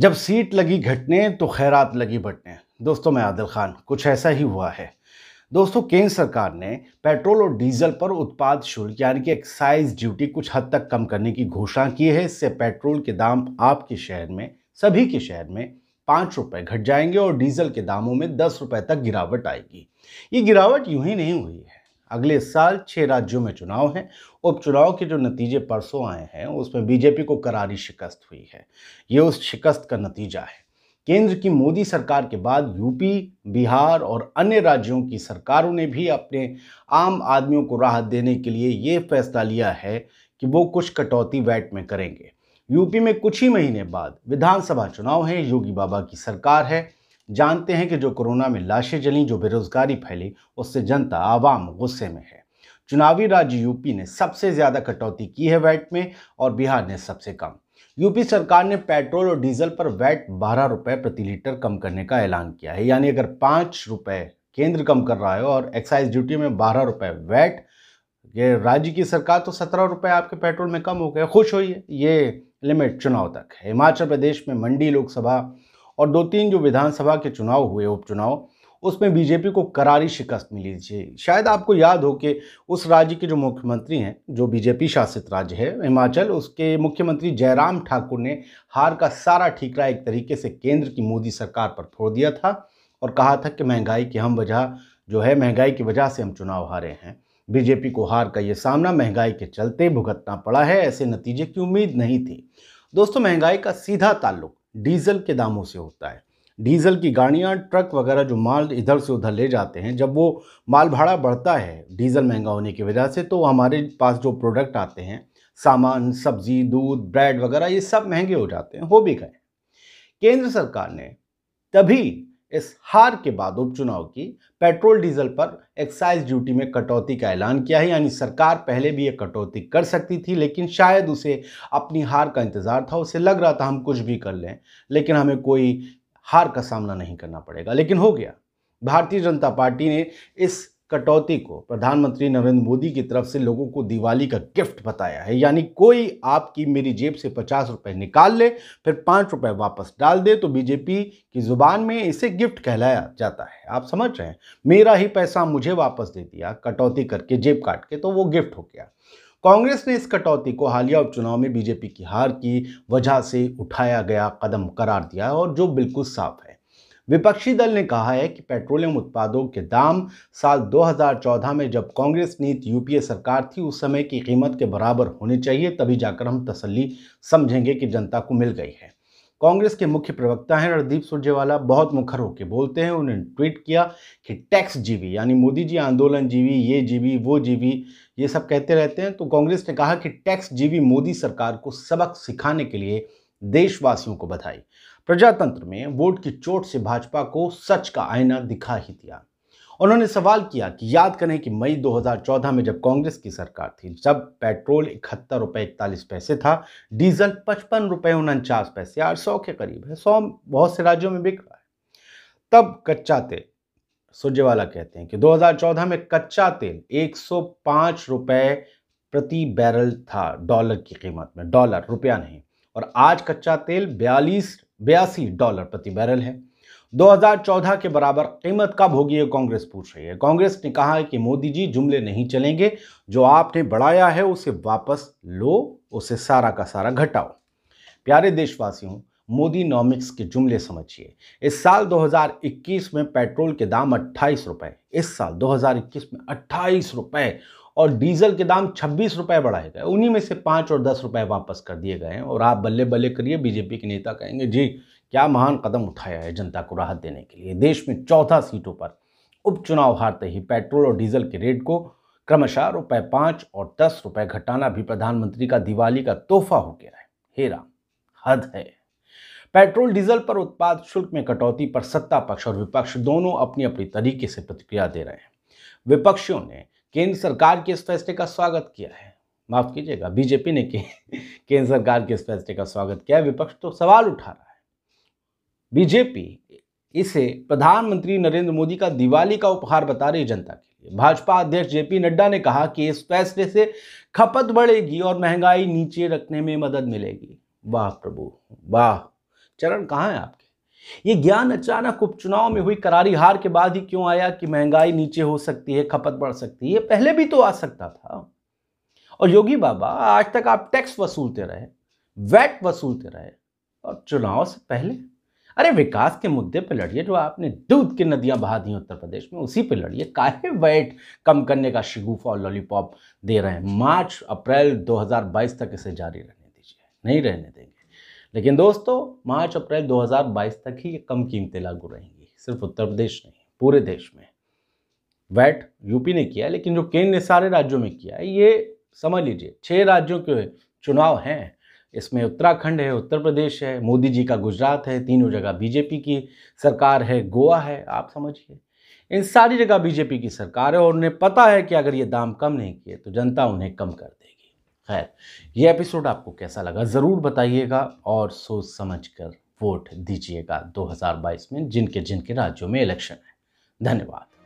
जब सीट लगी घटने तो खैरात लगी बटने दोस्तों मैं आदिल खान कुछ ऐसा ही हुआ है दोस्तों केंद्र सरकार ने पेट्रोल और डीजल पर उत्पाद शुल्क यानी कि एक्साइज ड्यूटी कुछ हद तक कम करने की घोषणा की है इससे पेट्रोल के दाम आपके शहर में सभी के शहर में पाँच रुपये घट जाएंगे और डीजल के दामों में दस रुपये तक गिरावट आएगी ये गिरावट यूं ही नहीं हुई है अगले साल छः राज्यों में चुनाव हैं उपचुनाव के जो नतीजे परसों आए हैं उसमें बीजेपी को करारी शिकस्त हुई है ये उस शिकस्त का नतीजा है केंद्र की मोदी सरकार के बाद यूपी बिहार और अन्य राज्यों की सरकारों ने भी अपने आम आदमियों को राहत देने के लिए ये फैसला लिया है कि वो कुछ कटौती वैट में करेंगे यूपी में कुछ ही महीने बाद विधानसभा चुनाव है योगी बाबा की सरकार है जानते हैं कि जो कोरोना में लाशें जली जो बेरोजगारी फैली उससे जनता आवाम गुस्से में है चुनावी राज्य यूपी ने सबसे ज़्यादा कटौती की है वैट में और बिहार ने सबसे कम यूपी सरकार ने पेट्रोल और डीजल पर वैट बारह रुपये प्रति लीटर कम करने का ऐलान किया है यानी अगर पाँच रुपये केंद्र कम कर रहा है और एक्साइज ड्यूटी में बारह रुपये वैट ये राज्य की सरकार तो सत्रह रुपये आपके पेट्रोल में कम हो गए खुश होइए ये लिमिट चुनाव तक है हिमाचल प्रदेश में मंडी लोकसभा और दो तीन जो विधानसभा के चुनाव हुए उपचुनाव उसमें बीजेपी को करारी शिकस्त मिली थी शायद आपको याद हो कि उस राज्य के जो मुख्यमंत्री हैं जो बीजेपी शासित राज्य है हिमाचल उसके मुख्यमंत्री जयराम ठाकुर ने हार का सारा ठीकरा एक तरीके से केंद्र की मोदी सरकार पर फोड़ दिया था और कहा था कि महंगाई की हम वजह जो है महंगाई की वजह से हम चुनाव हारे हैं बीजेपी को हार का ये सामना महंगाई के चलते भुगतना पड़ा है ऐसे नतीजे की उम्मीद नहीं थी दोस्तों महंगाई का सीधा ताल्लुक डीज़ल के दामों से होता है डीज़ल की गाड़ियाँ ट्रक वगैरह जो माल इधर से उधर ले जाते हैं जब वो माल भाड़ा बढ़ता है डीज़ल महंगा होने की वजह से तो हमारे पास जो प्रोडक्ट आते हैं सामान सब्जी दूध ब्रेड वगैरह ये सब महंगे हो जाते हैं हो भी गए केंद्र सरकार ने तभी इस हार के बाद उपचुनाव की पेट्रोल डीजल पर एक्साइज ड्यूटी में कटौती का ऐलान किया है यानी सरकार पहले भी ये कटौती कर सकती थी लेकिन शायद उसे अपनी हार का इंतज़ार था उसे लग रहा था हम कुछ भी कर लें लेकिन हमें कोई हार का सामना नहीं करना पड़ेगा लेकिन हो गया भारतीय जनता पार्टी ने इस कटौती को प्रधानमंत्री नरेंद्र मोदी की तरफ से लोगों को दिवाली का गिफ्ट बताया है यानी कोई आपकी मेरी जेब से पचास रुपये निकाल ले फिर पाँच रुपये वापस डाल दे तो बीजेपी की ज़ुबान में इसे गिफ्ट कहलाया जाता है आप समझ रहे हैं मेरा ही पैसा मुझे वापस दे दिया कटौती करके जेब काट के तो वो गिफ्ट हो गया कांग्रेस ने इस कटौती को हालिया उपचुनाव में बीजेपी की हार की वजह से उठाया गया कदम करार दिया और जो बिल्कुल साफ है विपक्षी दल ने कहा है कि पेट्रोलियम उत्पादों के दाम साल 2014 में जब कांग्रेस नीति यूपीए सरकार थी उस समय की कीमत के बराबर होनी चाहिए तभी जाकर हम तसल्ली समझेंगे कि जनता को मिल गई है कांग्रेस के मुख्य प्रवक्ता हैं रणदीप सुरजेवाला बहुत मुखर होकर बोलते हैं उन्होंने ट्वीट किया कि टैक्स जीवी यानी मोदी जी आंदोलन जीवी ये जीवी वो जीवी ये सब कहते रहते हैं तो कांग्रेस ने कहा कि टैक्स जीवी मोदी सरकार को सबक सिखाने के लिए देशवासियों को बधाई प्रजातंत्र में वोट की चोट से भाजपा को सच का आईना दिखा ही दिया उन्होंने सवाल किया कि याद करें कि मई 2014 में जब कांग्रेस की सरकार थी जब पेट्रोल इकहत्तर रुपये इकतालीस पैसे था डीजल पचपन रुपये उनचास पैसे आठ सौ के करीब है सौ बहुत से राज्यों में बिक रहा है तब कच्चा तेल सुरजेवाला कहते हैं कि 2014 में कच्चा तेल 105 रुपए प्रति बैरल था डॉलर की कीमत में डॉलर रुपया नहीं और आज कच्चा तेल बयालीस बयासी डॉलर प्रति बैरल है 2014 के बराबर कीमत कब होगी ये कांग्रेस पूछ रही है कांग्रेस ने कहा है कि मोदी जी जुमले नहीं चलेंगे जो आपने बढ़ाया है उसे वापस लो उसे सारा का सारा घटाओ प्यारे देशवासियों मोदी नॉमिक्स के जुमले समझिए इस साल 2021 में पेट्रोल के दाम अट्ठाईस रुपए इस साल 2021 में अट्ठाईस रुपए और डीजल के दाम छब्बीस रुपये बढ़ाए गए उन्हीं में से पाँच और दस रुपये वापस कर दिए गए हैं और आप बल्ले बल्ले करिए बीजेपी के नेता कहेंगे जी क्या महान कदम उठाया है जनता को राहत देने के लिए देश में चौथा सीटों पर उपचुनाव हारते ही पेट्रोल और डीजल के रेट को क्रमशः रुपये पाँच और दस रुपये घटाना भी प्रधानमंत्री का दिवाली का तोहफा हो गया है हेरा हद है पेट्रोल डीजल पर उत्पाद शुल्क में कटौती पर सत्ता पक्ष और विपक्ष दोनों अपनी अपनी तरीके से प्रतिक्रिया दे रहे हैं विपक्षियों ने केंद्र सरकार के इस फैसले का स्वागत किया है माफ कीजिएगा बीजेपी ने केंद्र सरकार के इस फैसले का स्वागत किया है विपक्ष तो सवाल उठा रहा है बीजेपी इसे प्रधानमंत्री नरेंद्र मोदी का दिवाली का उपहार बता रही जनता के लिए भाजपा अध्यक्ष जेपी नड्डा ने कहा कि इस फैसले से खपत बढ़ेगी और महंगाई नीचे रखने में मदद मिलेगी वाह प्रभु वाह चरण कहाँ है आपके ये ज्ञान अचानक उपचुनाव में हुई करारी हार के बाद ही क्यों आया कि महंगाई नीचे हो सकती है खपत बढ़ सकती है ये पहले भी तो आ सकता था और योगी बाबा आज तक आप टैक्स वसूलते रहे वैट वसूलते रहे और चुनाव से पहले अरे विकास के मुद्दे पर लड़िए जो आपने दूध की नदियां बहा दी उत्तर प्रदेश में उसी पर लड़िए काहे वैट कम करने का शिगुफा और लॉलीपॉप दे रहे हैं मार्च अप्रैल 2022 तक इसे जारी रहने दीजिए नहीं रहने देंगे लेकिन दोस्तों मार्च अप्रैल 2022 तक ही ये कम कीमतें लागू रहेंगी सिर्फ उत्तर प्रदेश नहीं पूरे देश में वैट यूपी ने किया है लेकिन जो केंद्र ने सारे राज्यों में किया है ये समझ लीजिए छः राज्यों के चुनाव हैं इसमें उत्तराखंड है उत्तर प्रदेश है मोदी जी का गुजरात है तीनों जगह बीजेपी की सरकार है गोवा है आप समझिए इन सारी जगह बीजेपी की सरकार है और उन्हें पता है कि अगर ये दाम कम नहीं किए तो जनता उन्हें कम कर देगी खैर ये एपिसोड आपको कैसा लगा ज़रूर बताइएगा और सोच समझ कर वोट दीजिएगा 2022 में जिनके जिनके राज्यों में इलेक्शन है धन्यवाद